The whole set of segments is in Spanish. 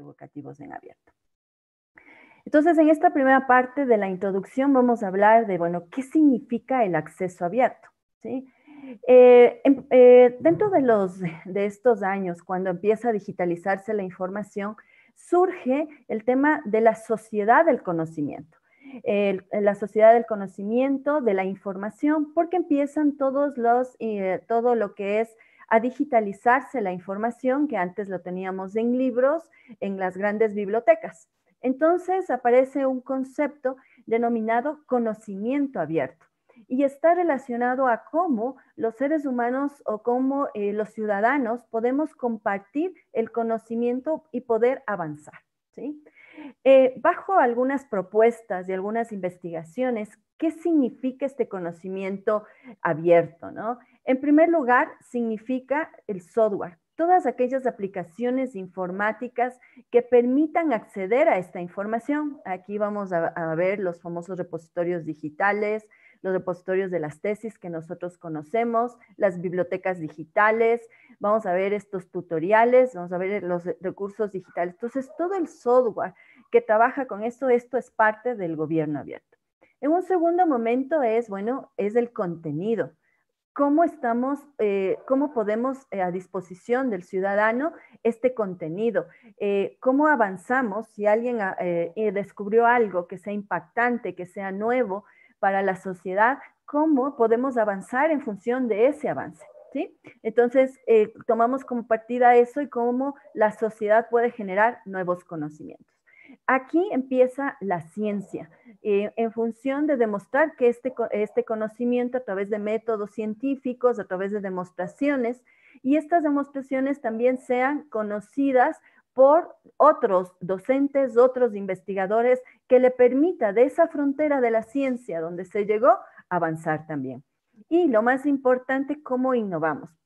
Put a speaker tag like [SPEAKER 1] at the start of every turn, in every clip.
[SPEAKER 1] educativos en abierto. Entonces, en esta primera parte de la introducción vamos a hablar de, bueno, ¿qué significa el acceso abierto? ¿Sí? Eh, em, eh, dentro de, los, de estos años, cuando empieza a digitalizarse la información, surge el tema de la sociedad del conocimiento. la sociedad del conocimiento, de la información, porque empiezan todos los, eh, todo lo que es a digitalizarse la información que antes lo teníamos en libros, en las grandes bibliotecas. Entonces aparece un concepto denominado conocimiento abierto y está relacionado a cómo los seres humanos o cómo eh, los ciudadanos podemos compartir el conocimiento y poder avanzar. ¿sí? Eh, bajo algunas propuestas y algunas investigaciones, ¿qué significa este conocimiento abierto? ¿no? En primer lugar, significa el software, todas aquellas aplicaciones informáticas que permitan acceder a esta información. Aquí vamos a, ver los famosos repositorios digitales, los repositorios de las tesis que nosotros conocemos, las bibliotecas digitales, vamos a ver estos tutoriales, vamos a ver los recursos digitales. Entonces, todo el software que trabaja con esto, esto es parte del gobierno abierto. En un segundo momento es, bueno, es el contenido cómo estamos, eh, cómo podemos eh, a disposición del ciudadano este contenido, eh, cómo avanzamos si alguien ah, descubrió algo que sea impactante, que sea nuevo para la sociedad, cómo podemos avanzar en función de ese avance. ¿Sí? Entonces, tomamos como partida eso y cómo la sociedad puede generar nuevos conocimientos. Aquí empieza la ciencia, eh, en función de demostrar que este, este conocimiento a través de métodos científicos, a través de demostraciones, y estas demostraciones también sean conocidas por otros docentes, otros investigadores, que le permita de esa frontera de la ciencia donde se llegó avanzar también. Y lo más importante, cómo innovamos.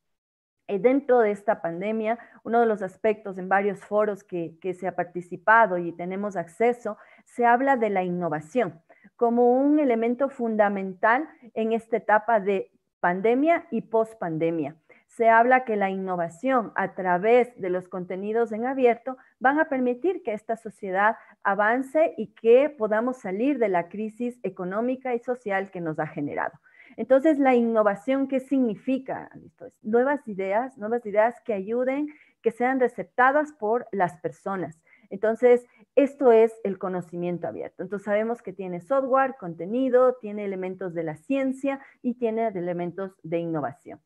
[SPEAKER 1] Eh, dentro de esta pandemia, uno de los aspectos en varios foros que, se ha participado y tenemos acceso, se habla de la innovación como un elemento fundamental en esta etapa de pandemia y pospandemia. Se habla que la innovación a través de los contenidos en abierto van a permitir que esta sociedad avance y que podamos salir de la crisis económica y social que nos ha generado. Entonces, la innovación, ¿qué significa? nuevas ideas, nuevas ideas que ayuden, que sean receptadas por las personas. Entonces, esto es el conocimiento abierto. Entonces, sabemos que tiene software, contenido, tiene elementos de la ciencia y tiene elementos de innovación.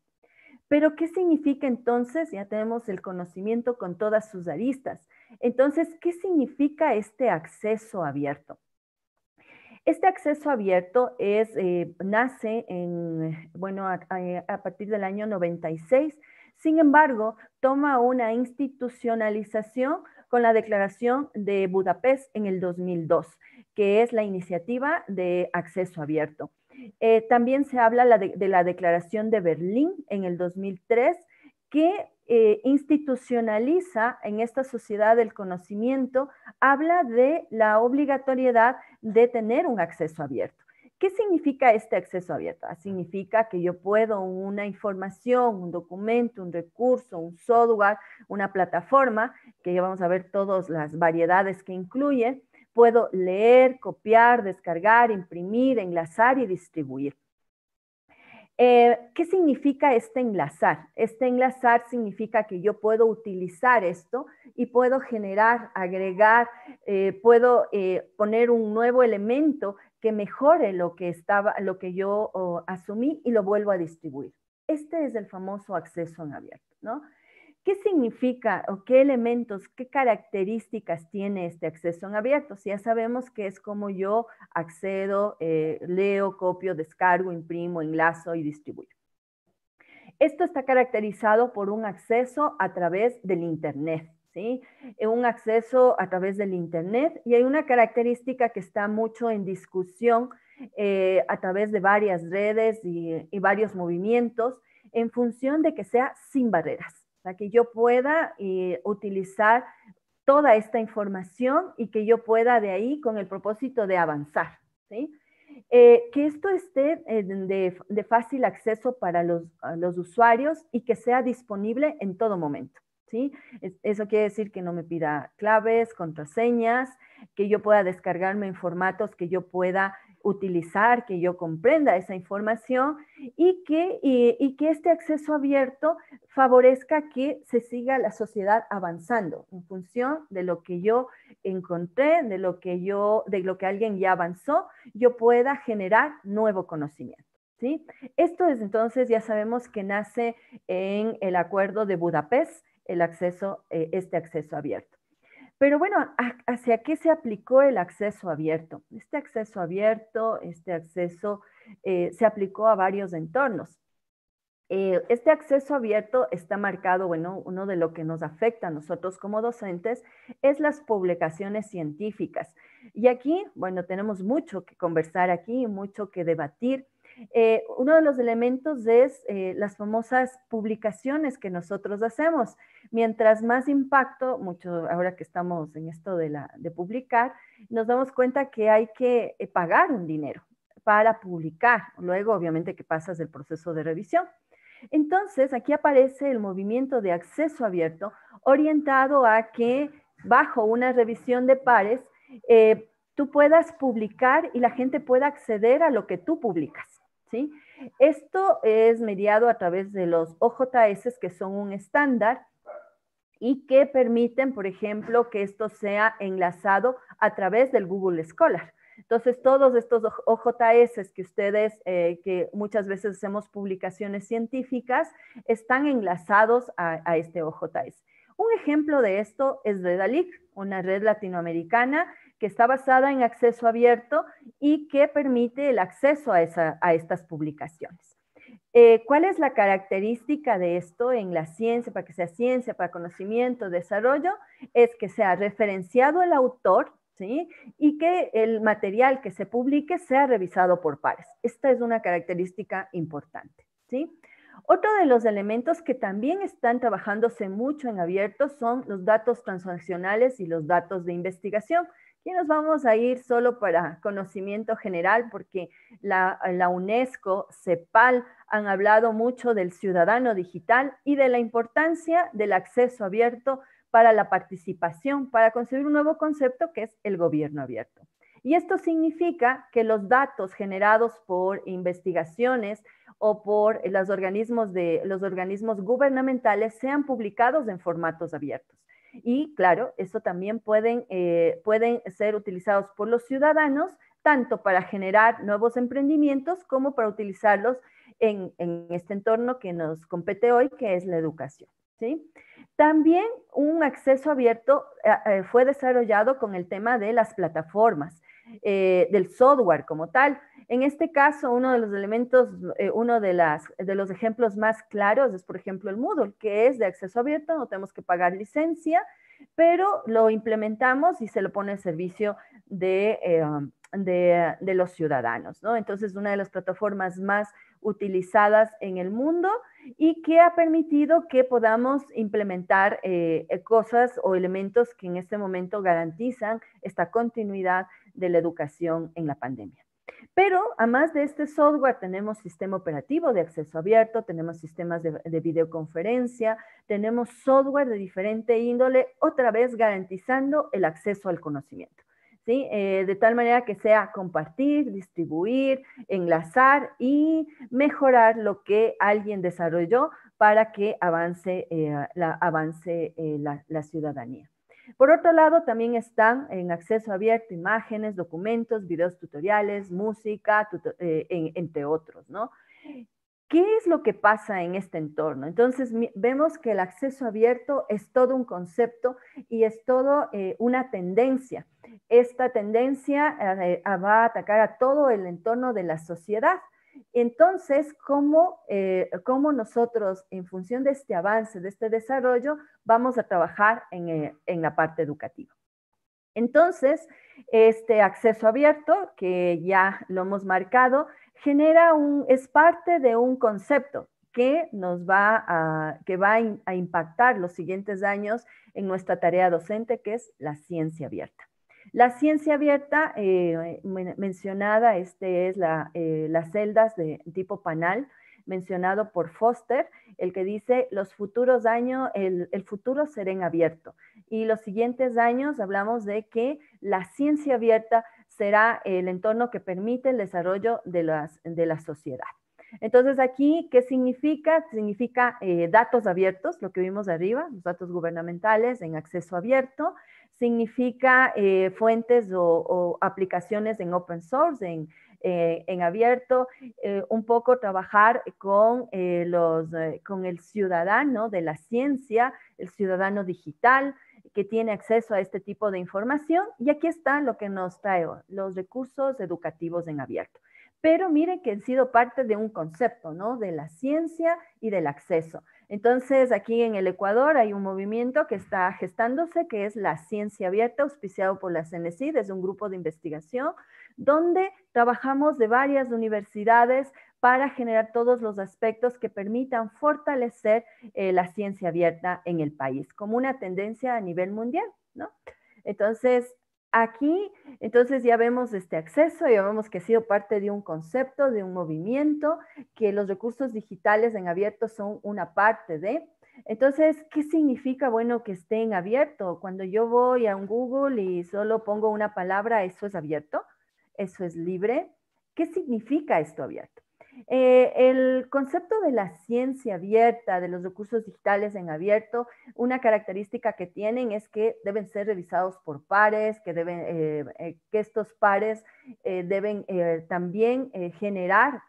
[SPEAKER 1] Pero, ¿qué significa entonces? Ya tenemos el conocimiento con todas sus aristas. Entonces, ¿qué significa este acceso abierto? Este acceso abierto es, eh, nace bueno, eh, a, partir del año 96, sin embargo, toma una institucionalización con la declaración de Budapest en el 2002, que es la iniciativa de acceso abierto. Eh, también se habla de, de, la declaración de Berlín en el 2003, que eh, institucionaliza en esta sociedad del conocimiento, habla de la obligatoriedad de tener un acceso abierto. ¿Qué significa este acceso abierto? Ah, significa que yo puedo una información, un documento, un recurso, un software, una plataforma, que ya vamos a ver todas las variedades que incluye, puedo leer, copiar, descargar, imprimir, enlazar y distribuir. Eh, ¿Qué significa este enlazar? Este enlazar significa que yo puedo utilizar esto y puedo generar, agregar, eh, puedo eh, poner un nuevo elemento que mejore lo que, estaba, lo que yo oh, asumí y lo vuelvo a distribuir. Este es el famoso acceso en abierto, ¿no? ¿Qué significa o qué elementos, qué características tiene este acceso en abierto? Si ya sabemos que es como yo accedo, eh, leo, copio, descargo, imprimo, enlazo y distribuyo. Esto está caracterizado por un acceso a través del Internet. ¿Sí? Eh, un acceso a través del Internet y hay una característica que está mucho en discusión eh, a través de varias redes y varios movimientos en función de que sea sin barreras para que yo pueda eh, utilizar toda esta información y que yo pueda de ahí con el propósito de avanzar. ¿sí? Eh, que esto esté de, fácil acceso para los, usuarios y que sea disponible en todo momento. ¿sí? Eso quiere decir que no me pida claves, contraseñas, que yo pueda descargarme en formatos que yo pueda utilizar, que yo comprenda esa información y que, que este acceso abierto favorezca que se siga la sociedad avanzando en función de lo que yo encontré, de lo que yo, de lo que alguien ya avanzó, yo pueda generar nuevo conocimiento. ¿sí? Esto es entonces, ya sabemos que nace en el acuerdo de Budapest, el acceso, eh, este acceso abierto. Pero bueno, ¿hacia qué se aplicó el acceso abierto? Este acceso abierto, este acceso eh, se aplicó a varios entornos. Eh, este acceso abierto está marcado, bueno, uno de lo que nos afecta a nosotros como docentes es las publicaciones científicas. Y aquí, bueno, tenemos mucho que conversar aquí, mucho que debatir. Eh, uno de los elementos es eh, las famosas publicaciones que nosotros hacemos. Mientras más impacto, mucho ahora que estamos en esto de, publicar, nos damos cuenta que hay que eh, pagar un dinero para publicar. Luego, obviamente, que pasas el proceso de revisión. Entonces, aquí aparece el movimiento de acceso abierto orientado a que bajo una revisión de pares, tú puedas publicar y la gente pueda acceder a lo que tú publicas. ¿sí? Esto es mediado a través de los OJS, que son un estándar y que permiten, por ejemplo, que esto sea enlazado a través del Google Scholar. Entonces, todos estos OJS que ustedes, eh, que muchas veces hacemos publicaciones científicas, están enlazados a, a este OJS. Un ejemplo de esto es Redalic, una red latinoamericana que está basada en acceso abierto y que permite el acceso a, estas publicaciones. Eh, ¿Cuál es la característica de esto en la ciencia, para que sea ciencia, para conocimiento, desarrollo? Es que sea referenciado el autor ¿sí? y que el material que se publique sea revisado por pares. Esta es una característica importante. ¿sí? Otro de los elementos que también están trabajándose mucho en abierto son los datos transaccionales y los datos de investigación, y nos vamos a ir solo para conocimiento general, porque la, UNESCO, CEPAL, han hablado mucho del ciudadano digital y de la importancia del acceso abierto para la participación, para concebir un nuevo concepto que es el gobierno abierto. Y esto significa que los datos generados por investigaciones o por los organismos, de, los organismos gubernamentales sean publicados en formatos abiertos. Y claro, eso también eh, pueden, ser utilizados por los ciudadanos, tanto para generar nuevos emprendimientos como para utilizarlos en, este entorno que nos compete hoy, que es la educación. ¿sí? También un acceso abierto ah, eh, fue desarrollado con el tema de las plataformas, eh, del software como tal, en este caso, uno de los elementos, eh, uno de, las, los ejemplos más claros es, por ejemplo, el Moodle, que es de acceso abierto, no tenemos que pagar licencia, pero lo implementamos y se lo pone al servicio de, eh, um, los ciudadanos, ¿no? Entonces, una de las plataformas más utilizadas en el mundo y que ha permitido que podamos implementar eh, cosas o elementos que en este momento garantizan esta continuidad de la educación en la pandemia. Pero además de este software, tenemos sistema operativo de acceso abierto, tenemos sistemas de, videoconferencia, tenemos software de diferente índole, otra vez garantizando el acceso al conocimiento. ¿sí? Eh, de tal manera que sea compartir, distribuir, enlazar y mejorar lo que alguien desarrolló para que avance, eh, eh, la ciudadanía. Por otro lado, también están en acceso abierto imágenes, documentos, videos tutoriales, música, eh, entre otros, ¿no? ¿Qué es lo que pasa en este entorno? Entonces, vemos que el acceso abierto es todo un concepto y es todo eh, una tendencia. Esta tendencia eh, va a atacar a todo el entorno de la sociedad. Entonces, eh, ¿cómo, nosotros, en función de este avance, de este desarrollo, vamos a trabajar eh, en, la parte educativa? Entonces, este acceso abierto, que ya lo hemos marcado, genera un, es parte de un concepto que nos va que va a impactar los siguientes años en nuestra tarea docente, que es la ciencia abierta. La ciencia abierta eh, mencionada, este es eh, las celdas de tipo panal, mencionado por Foster, el que dice los futuros años, el, futuro será en abierto. Y los siguientes años hablamos de que la ciencia abierta será el entorno que permite el desarrollo de, las, de la sociedad. Entonces aquí, ¿qué significa? Significa eh, datos abiertos, lo que vimos arriba, los datos gubernamentales en acceso abierto, significa eh, fuentes o, aplicaciones en open source, en, eh, abierto, eh, un poco trabajar con, con el ciudadano de la ciencia, el ciudadano digital que tiene acceso a este tipo de información. Y aquí está lo que nos trae los recursos educativos en abierto. Pero miren que han sido parte de un concepto, ¿no? De la ciencia y del acceso. Entonces, aquí en el Ecuador hay un movimiento que está gestándose, que es la Ciencia Abierta, auspiciado por la CNCID, desde un grupo de investigación donde trabajamos de varias universidades para generar todos los aspectos que permitan fortalecer eh, la ciencia abierta en el país, como una tendencia a nivel mundial, ¿no? Entonces, Aquí, entonces ya vemos este acceso, ya vemos que ha sido parte de un concepto, de un movimiento, que los recursos digitales en abierto son una parte de. Entonces, ¿qué significa, bueno, que estén abierto? Cuando yo voy a un Google y solo pongo una palabra, ¿eso es abierto? ¿Eso es libre? ¿Qué significa esto abierto? Eh, el concepto de la ciencia abierta, de los recursos digitales en abierto, una característica que tienen es que deben ser revisados por pares, que, deben, eh, eh, que estos pares deben también generar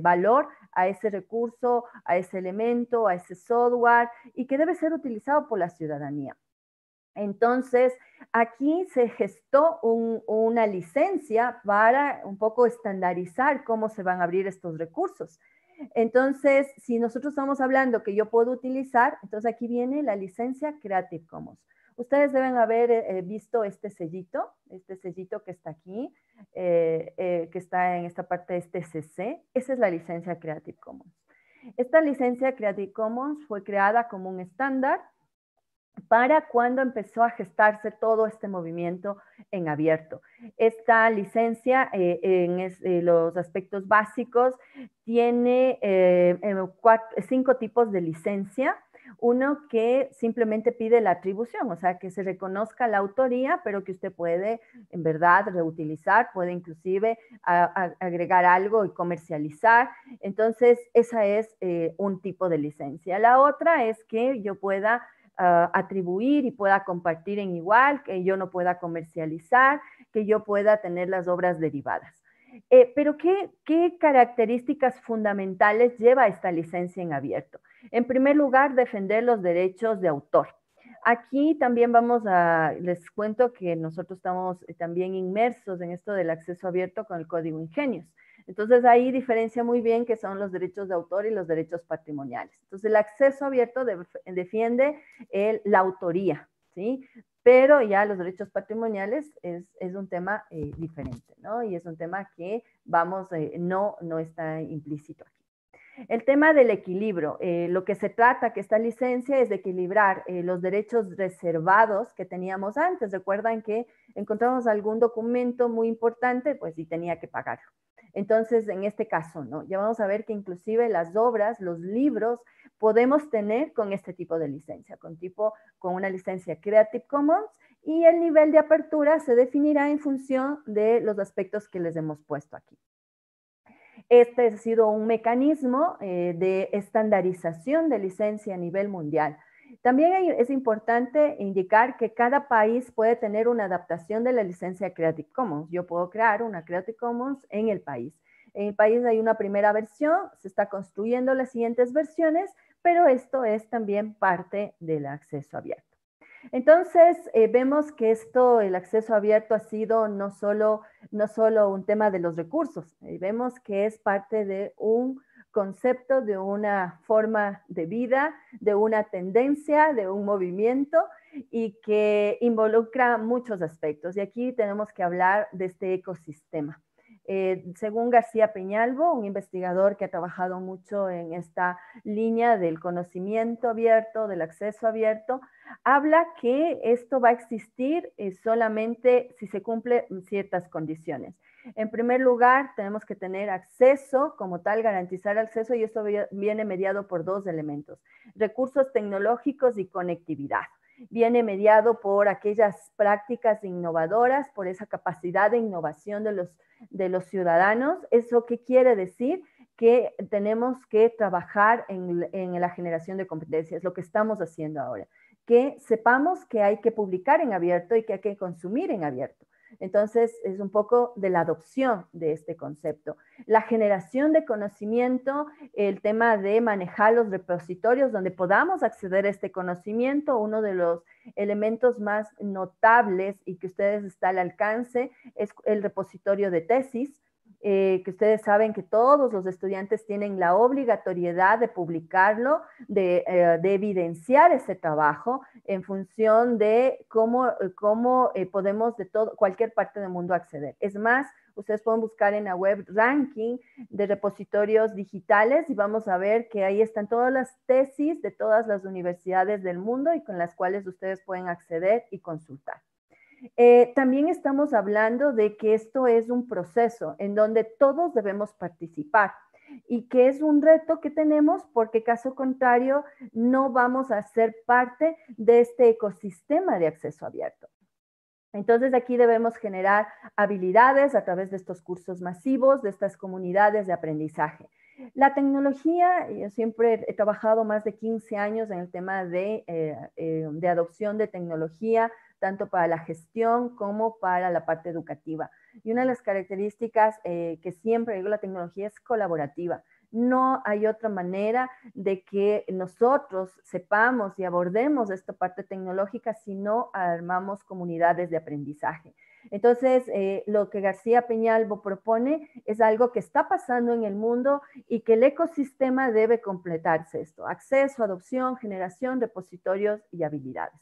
[SPEAKER 1] valor a ese recurso, a ese elemento, a ese software y que debe ser utilizado por la ciudadanía. Entonces, aquí se gestó una licencia para un poco estandarizar cómo se van a abrir estos recursos. Entonces, si nosotros estamos hablando que yo puedo utilizar, entonces aquí viene la licencia Creative Commons. Ustedes deben haber eh, visto este sellito, este sellito que está aquí, eh, eh, que está en esta parte de este CC. Esa es la licencia Creative Commons. Esta licencia Creative Commons fue creada como un estándar para cuando empezó a gestarse todo este movimiento en abierto. Esta licencia eh, en eh, los aspectos básicos tiene eh, cinco tipos de licencia. Uno que simplemente pide la atribución, o sea, que se reconozca la autoría, pero que usted puede, en verdad, reutilizar, puede inclusive agregar algo y comercializar. Entonces, esa es un tipo de licencia. La otra es que yo pueda Ah, atribuir y pueda compartir en igual, que yo no pueda comercializar, que yo pueda tener las obras derivadas. Eh, pero ¿qué, ¿qué, características fundamentales lleva esta licencia en abierto? En primer lugar, defender los derechos de autor. Aquí también vamos a, les cuento que nosotros estamos eh, también inmersos en esto del acceso abierto con el código Ingenios. Entonces ahí diferencia muy bien que son los derechos de autor y los derechos patrimoniales. Entonces el acceso abierto defiende la autoría, ¿sí? Pero ya los derechos patrimoniales es, un tema eh, diferente, ¿no? Y es un tema que, vamos, eh, no, no está implícito. El tema del equilibrio. Eh, lo que se trata que esta licencia es de equilibrar eh, los derechos reservados que teníamos antes. Recuerdan que encontramos algún documento muy importante, pues y tenía que pagarlo. Entonces, en este caso, ¿no? Ya vamos a ver que inclusive las obras, los libros, podemos tener con este tipo de licencia, con tipo, con una licencia Creative Commons y el nivel de apertura se definirá en función de los aspectos que les hemos puesto aquí. Este ha sido un mecanismo eh, de estandarización de licencia a nivel mundial. También es importante indicar que cada país puede tener una adaptación de la licencia Creative Commons. Yo puedo crear una Creative Commons en el país. En el país hay una primera versión, se está construyendo las siguientes versiones, pero esto es también parte del acceso abierto. Entonces, eh, vemos que esto, el acceso abierto, ha sido no solo, no solo un tema de los recursos, eh, vemos que es parte de un concepto, de una forma de vida, de una tendencia, de un movimiento y que involucra muchos aspectos. Y aquí tenemos que hablar de este ecosistema. Eh, según García Peñalvo, un investigador que ha trabajado mucho en esta línea del conocimiento abierto, del acceso abierto, habla que esto va a existir eh, solamente si se cumplen ciertas condiciones. En primer lugar, tenemos que tener acceso, como tal, garantizar acceso, y esto viene mediado por dos elementos, recursos tecnológicos y conectividad viene mediado por aquellas prácticas innovadoras, por esa capacidad de innovación de los, de los ciudadanos. ¿Eso qué quiere decir? que tenemos que trabajar en, en la generación de competencias, lo que estamos haciendo ahora que sepamos que hay que publicar en abierto y que hay que consumir en abierto. Entonces, es un poco de la adopción de este concepto. La generación de conocimiento, el tema de manejar los repositorios donde podamos acceder a este conocimiento, uno de los elementos más notables y que ustedes está al alcance es el repositorio de tesis eh, que ustedes saben que todos los estudiantes tienen la obligatoriedad de publicarlo, de, eh, evidenciar ese trabajo en función de cómo, eh, podemos de todo, cualquier parte del mundo acceder. Es más, ustedes pueden buscar en la web ranking de repositorios digitales y vamos a ver que ahí están todas las tesis de todas las universidades del mundo y con las cuales ustedes pueden acceder y consultar. Eh, también estamos hablando de que esto es un proceso en donde todos debemos participar y que es un reto que tenemos porque caso contrario no vamos a ser parte de este ecosistema de acceso abierto. Entonces aquí debemos generar habilidades a través de estos cursos masivos, de estas comunidades de aprendizaje. La tecnología, yo siempre he trabajado más de 15 años en el tema de eh, eh, adopción de tecnología, tanto para la gestión como para la parte educativa. Y una de las características eh, que siempre digo, la tecnología es colaborativa. No hay otra manera de que nosotros sepamos y abordemos esta parte tecnológica si no armamos comunidades de aprendizaje. Entonces, eh, lo que García Peñalvo propone es algo que está pasando en el mundo y que el ecosistema debe completarse esto, acceso, adopción, generación, repositorios y habilidades.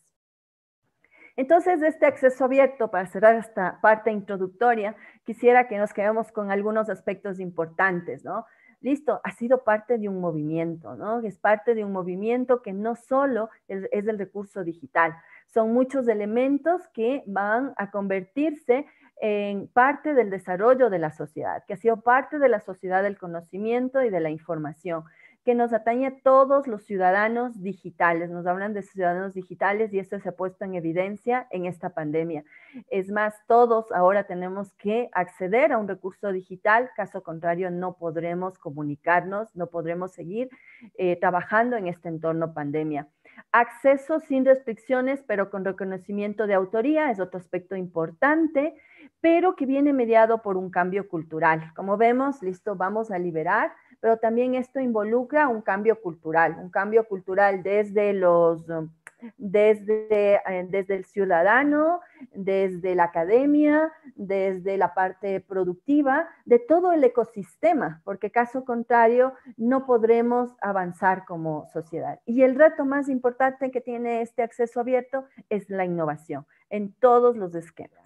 [SPEAKER 1] Entonces, de este acceso abierto, para cerrar esta parte introductoria, quisiera que nos quedemos con algunos aspectos importantes, ¿no? Listo, ha sido parte de un movimiento, ¿no? Es parte de un movimiento que no solo es el recurso digital, son muchos elementos que van a convertirse en parte del desarrollo de la sociedad, que ha sido parte de la sociedad del conocimiento y de la información que nos atañe a todos los ciudadanos digitales. Nos hablan de ciudadanos digitales y esto se ha puesto en evidencia en esta pandemia. Es más, todos ahora tenemos que acceder a un recurso digital, caso contrario no podremos comunicarnos, no podremos seguir eh, trabajando en este entorno pandemia. Acceso sin restricciones, pero con reconocimiento de autoría, es otro aspecto importante, pero que viene mediado por un cambio cultural. Como vemos, listo, vamos a liberar pero también esto involucra un cambio cultural, un cambio cultural desde los eh, desde, el ciudadano, desde la academia, desde la parte productiva, de todo el ecosistema, porque caso contrario no podremos avanzar como sociedad. Y el reto más importante que tiene este acceso abierto es la innovación en todos los esquemas.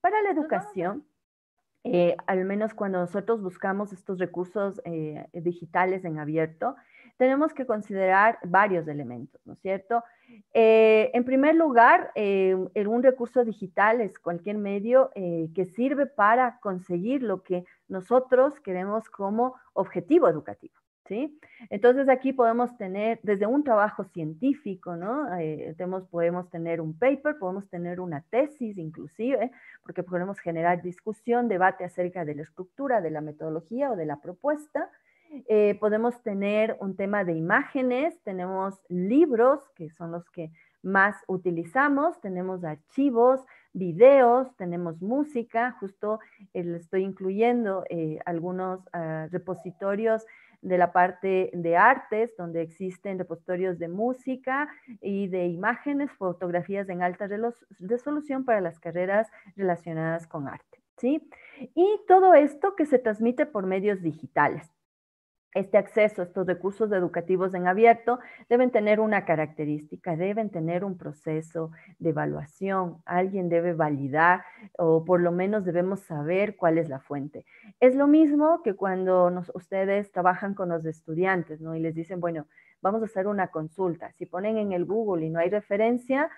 [SPEAKER 1] Para la pues educación eh, al menos cuando nosotros buscamos estos recursos eh, digitales en abierto, tenemos que considerar varios elementos, ¿no es cierto? Eh, en primer lugar, un recurso digital es cualquier medio que sirve para conseguir lo que nosotros queremos como objetivo educativo. Entonces aquí podemos tener desde un trabajo científico, ¿no? Eh, podemos tener un paper, podemos tener una tesis inclusive, porque podemos generar discusión, debate acerca de la estructura, de la metodología o de la propuesta. Eh, podemos tener un tema de imágenes, tenemos libros, que son los que más utilizamos, tenemos archivos, videos, tenemos música, justo eh, estoy incluyendo algunos ah, repositorios de la parte de artes, donde existen repositorios de música y de imágenes, fotografías en alta resolución para las carreras relacionadas con arte. ¿sí? Y todo esto que se transmite por medios digitales este acceso, estos recursos educativos en abierto, deben tener una característica, deben tener un proceso de evaluación, alguien debe validar o por lo menos debemos saber cuál es la fuente. Es lo mismo que cuando ustedes trabajan con los estudiantes ¿no? y les dicen, bueno, vamos a hacer una consulta. Si ponen en el Google y no hay referencia,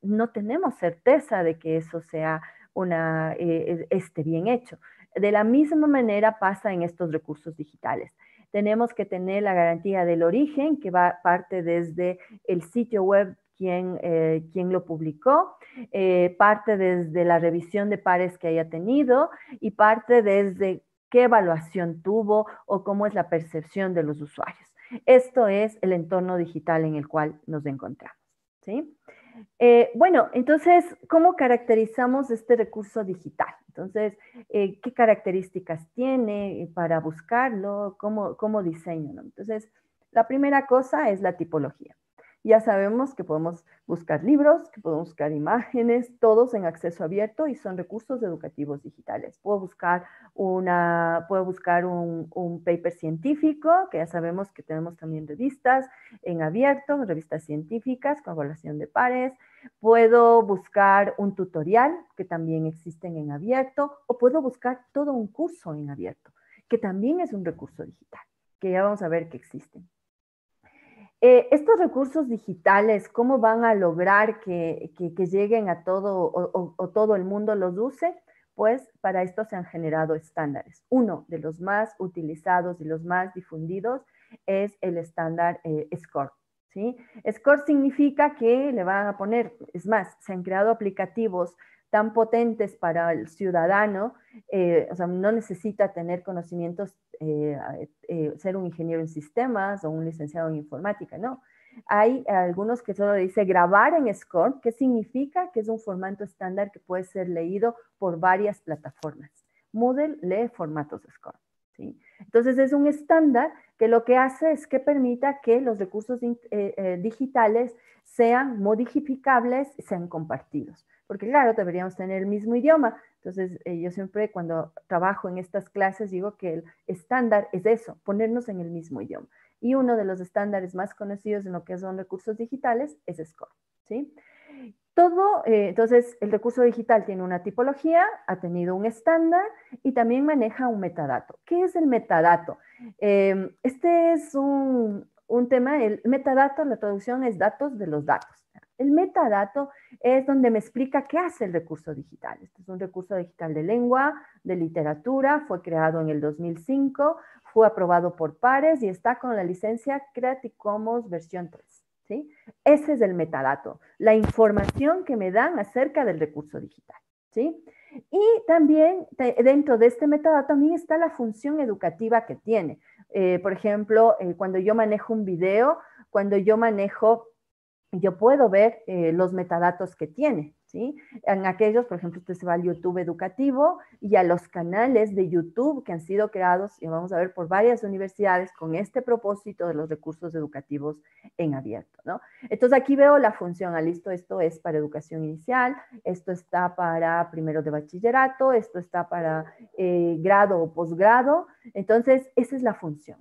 [SPEAKER 1] no tenemos certeza de que eso sea una, eh, esté bien hecho. De la misma manera pasa en estos recursos digitales tenemos que tener la garantía del origen, que va parte desde el sitio web quien, eh, lo publicó, eh, parte desde la revisión de pares que haya tenido y parte desde qué evaluación tuvo o cómo es la percepción de los usuarios. Esto es el entorno digital en el cual nos encontramos. ¿sí? Eh, bueno, entonces, ¿cómo caracterizamos este recurso digital? Entonces, eh, ¿qué características tiene para buscarlo? ¿Cómo, cómo diseño? Entonces, la primera cosa es la tipología. Ya sabemos que podemos buscar libros, que podemos buscar imágenes, todos en acceso abierto y son recursos educativos digitales. Puedo buscar, buscar un, un paper científico, que ya sabemos que tenemos también revistas en abierto, revistas científicas con evaluación de pares. Puedo buscar un tutorial, que también existen en abierto, o puedo buscar todo un curso en abierto, que también es un recurso digital, que ya vamos a ver que existen. Eh, estos recursos digitales, ¿cómo van a lograr que, lleguen a todo o, todo el mundo los use? Pues para esto se han generado estándares. Uno de los más utilizados y los más difundidos es el estándar eh, SCORE. ¿sí? SCORE significa que le van a poner, es más, se han creado aplicativos tan potentes para el ciudadano, eh, o sea, no necesita tener conocimientos eh, eh, ser un ingeniero en sistemas o un licenciado en informática, no. Hay algunos que solo dice grabar en SCORM, que significa que es un formato estándar que puede ser leído por varias plataformas. Moodle lee formatos SCORM, ¿sí? Entonces es un estándar que lo que hace es que permita que los recursos eh, digitales sean modificables y sean compartidos. Porque claro, deberíamos tener el mismo idioma, entonces, eh, yo siempre cuando trabajo en estas clases digo que el estándar es eso, ponernos en el mismo idioma. Y uno de los estándares más conocidos en lo que son recursos digitales es SCORE. ¿sí? Todo, eh, entonces, el recurso digital tiene una tipología, ha tenido un estándar y también maneja un metadato. ¿Qué es el metadato? Em, este es un, un tema, el metadato, la traducción es datos de los datos. El metadato es donde me explica qué hace el recurso digital. Este es un recurso digital de lengua, de literatura, fue creado en el 2005, fue aprobado por pares y está con la licencia Creative Commons versión 3. ¿sí? Ese es el metadato, la información que me dan acerca del recurso digital. ¿sí? Y también dentro de este metadato también está la función educativa que tiene. Eh, por ejemplo, eh, cuando yo manejo un video, cuando yo manejo yo puedo ver eh, los metadatos que tiene, ¿sí? En aquellos, por ejemplo, usted se va al YouTube educativo y a los canales de YouTube que han sido creados, y vamos a ver, por varias universidades con este propósito de los recursos educativos en abierto, ¿no? Entonces aquí veo la función, ah, listo, esto es para educación inicial, esto está para primero de bachillerato, esto está para eh, grado o posgrado, entonces esa es la función.